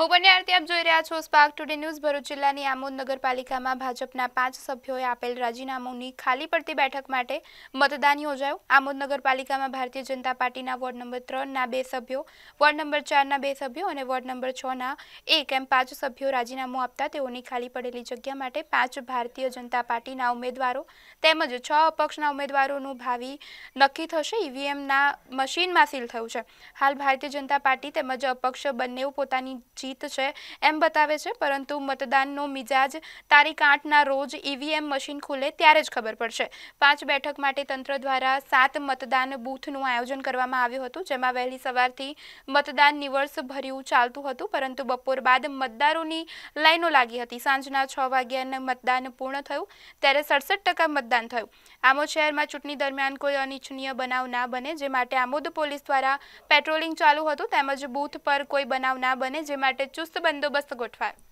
હું બંને આરતી આપ જોઈ રહ્યા છો સ્પાર્ક ટુડે ન્યૂઝ ભરૂચ જિલ્લાની આમોદ નગરપાલિકામાં ભાજપના પાંચ સભ્યોએ આપેલ રાજીનામુની ખાલી પડતી બેઠક માટે મતદાન યોજાયું આમોદ ભારતીય જનતા પાર્ટીના વોર્ડ નંબર ત્રણના બે સભ્યો વોર્ડ નંબર ચારના બે સભ્યો અને વોર્ડ નંબર છના એક એમ પાંચ સભ્યો રાજીનામું આપતા તેઓની ખાલી પડેલી જગ્યા માટે પાંચ ભારતીય જનતા પાર્ટીના ઉમેદવારો તેમજ છ અપક્ષના ઉમેદવારોનું ભાવિ નક્કી થશે ઈવીએમના મશીનમાં સીલ થયું છે હાલ ભારતીય જનતા પાર્ટી તેમજ અપક્ષ બંને પોતાની જીત છે એમ બતાવે છે પરંતુ મતદાનનો મિજાજ તારીખ આઠના રોજ ઈવીએમ મશીન ખુલે ત્યારે જ ખબર પડશે પાંચ બેઠક માટે તંત્ર દ્વારા સાત મતદાન બૂથનું આયોજન કરવામાં આવ્યું હતું જેમાં વહેલી સવારથી મતદાન નિવર્સ ભર્યું ચાલતું હતું પરંતુ બપોર બાદ મતદારોની લાઈનો લાગી હતી સાંજના છ વાગ્યાને મતદાન પૂર્ણ થયું ત્યારે સડસઠ ટકા મતદાન થયું આમોદ શહેરમાં ચૂંટણી દરમિયાન કોઈ અનિચ્છનીય બનાવ ના બને જે માટે આમોદ પોલીસ દ્વારા પેટ્રોલિંગ ચાલુ હતું તેમજ બૂથ પર કોઈ બનાવ ના બને જે માટે માટે ચુસ્ત બંદોબસ્ત ગોઠવાયો